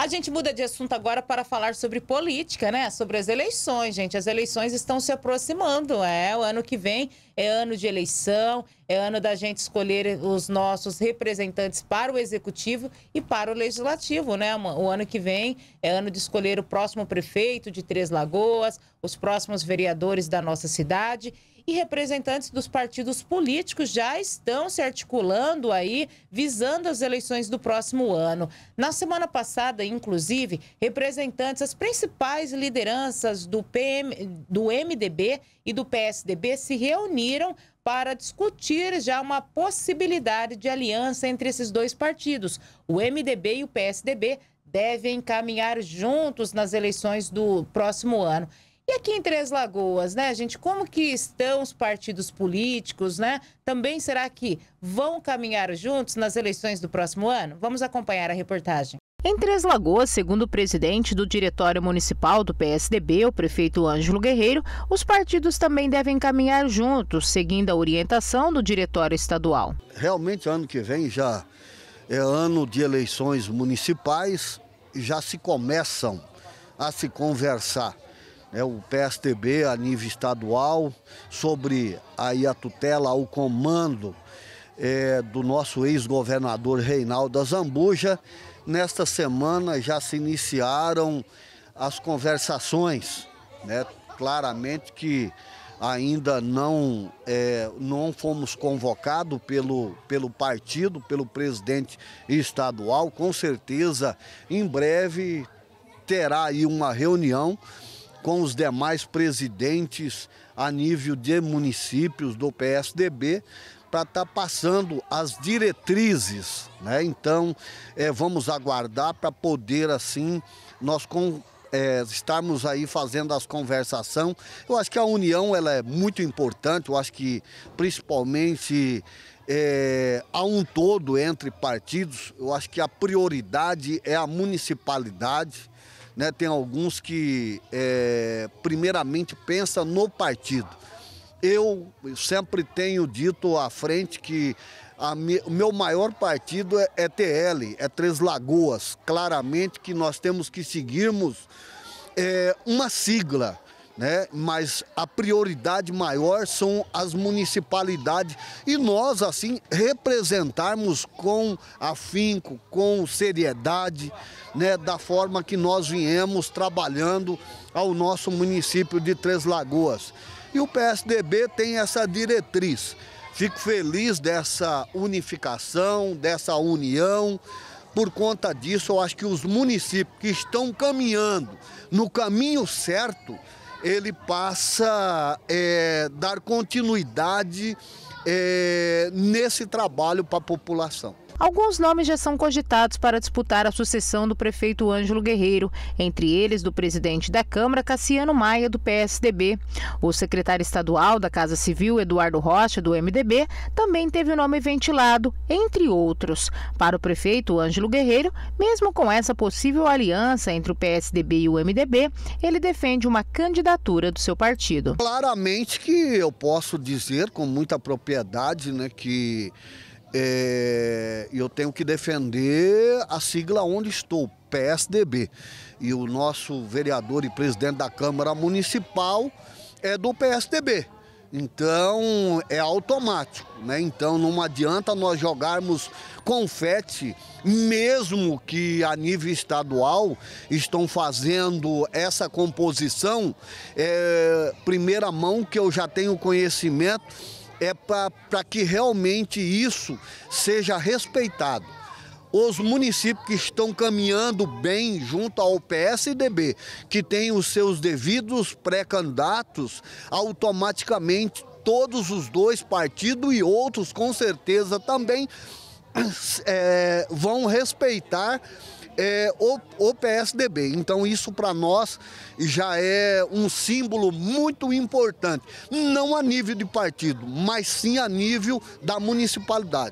A gente muda de assunto agora para falar sobre política, né? Sobre as eleições, gente. As eleições estão se aproximando. É, o ano que vem é ano de eleição, é ano da gente escolher os nossos representantes para o executivo e para o legislativo, né? O ano que vem é ano de escolher o próximo prefeito de Três Lagoas, os próximos vereadores da nossa cidade e representantes dos partidos políticos já estão se articulando aí, visando as eleições do próximo ano. Na semana passada, inclusive, representantes, as principais lideranças do, PM, do MDB e do PSDB se reuniram reuniram para discutir já uma possibilidade de aliança entre esses dois partidos. O MDB e o PSDB devem caminhar juntos nas eleições do próximo ano. E aqui em Três Lagoas, né, gente, como que estão os partidos políticos, né? Também será que vão caminhar juntos nas eleições do próximo ano? Vamos acompanhar a reportagem. Em Três Lagoas, segundo o presidente do Diretório Municipal do PSDB, o prefeito Ângelo Guerreiro, os partidos também devem caminhar juntos, seguindo a orientação do Diretório Estadual. Realmente, ano que vem já é ano de eleições municipais, já se começam a se conversar. É o PSDB a nível estadual sobre aí a tutela, o comando é, do nosso ex-governador Reinaldo Zambuja Nesta semana já se iniciaram as conversações, né? claramente que ainda não, é, não fomos convocados pelo, pelo partido, pelo presidente estadual. Com certeza, em breve terá aí uma reunião com os demais presidentes a nível de municípios do PSDB para estar tá passando as diretrizes, né? Então, é, vamos aguardar para poder assim nós com, é, estarmos aí fazendo as conversação. Eu acho que a união ela é muito importante. Eu acho que principalmente é, há um todo entre partidos. Eu acho que a prioridade é a municipalidade. Né? Tem alguns que é, primeiramente pensa no partido. Eu sempre tenho dito à frente que me, o meu maior partido é, é TL, é Três Lagoas. Claramente que nós temos que seguirmos é, uma sigla. Né? Mas a prioridade maior são as municipalidades e nós assim representarmos com afinco, com seriedade, né? da forma que nós viemos trabalhando ao nosso município de Três Lagoas. E o PSDB tem essa diretriz. Fico feliz dessa unificação, dessa união. Por conta disso, eu acho que os municípios que estão caminhando no caminho certo, ele passa a é, dar continuidade é, nesse trabalho para a população. Alguns nomes já são cogitados para disputar a sucessão do prefeito Ângelo Guerreiro, entre eles do presidente da Câmara, Cassiano Maia, do PSDB. O secretário estadual da Casa Civil, Eduardo Rocha, do MDB, também teve o nome ventilado, entre outros. Para o prefeito Ângelo Guerreiro, mesmo com essa possível aliança entre o PSDB e o MDB, ele defende uma candidatura do seu partido. Claramente que eu posso dizer com muita propriedade né, que é, eu tenho que defender a sigla onde estou, PSDB. E o nosso vereador e presidente da Câmara Municipal é do PSDB. Então é automático, né? Então não adianta nós jogarmos confete, mesmo que a nível estadual estão fazendo essa composição. É, primeira mão que eu já tenho conhecimento é para que realmente isso seja respeitado. Os municípios que estão caminhando bem junto ao PSDB, que tem os seus devidos pré-candidatos, automaticamente todos os dois partidos e outros com certeza também é, vão respeitar é, o, o PSDB. Então isso para nós já é um símbolo muito importante, não a nível de partido, mas sim a nível da municipalidade.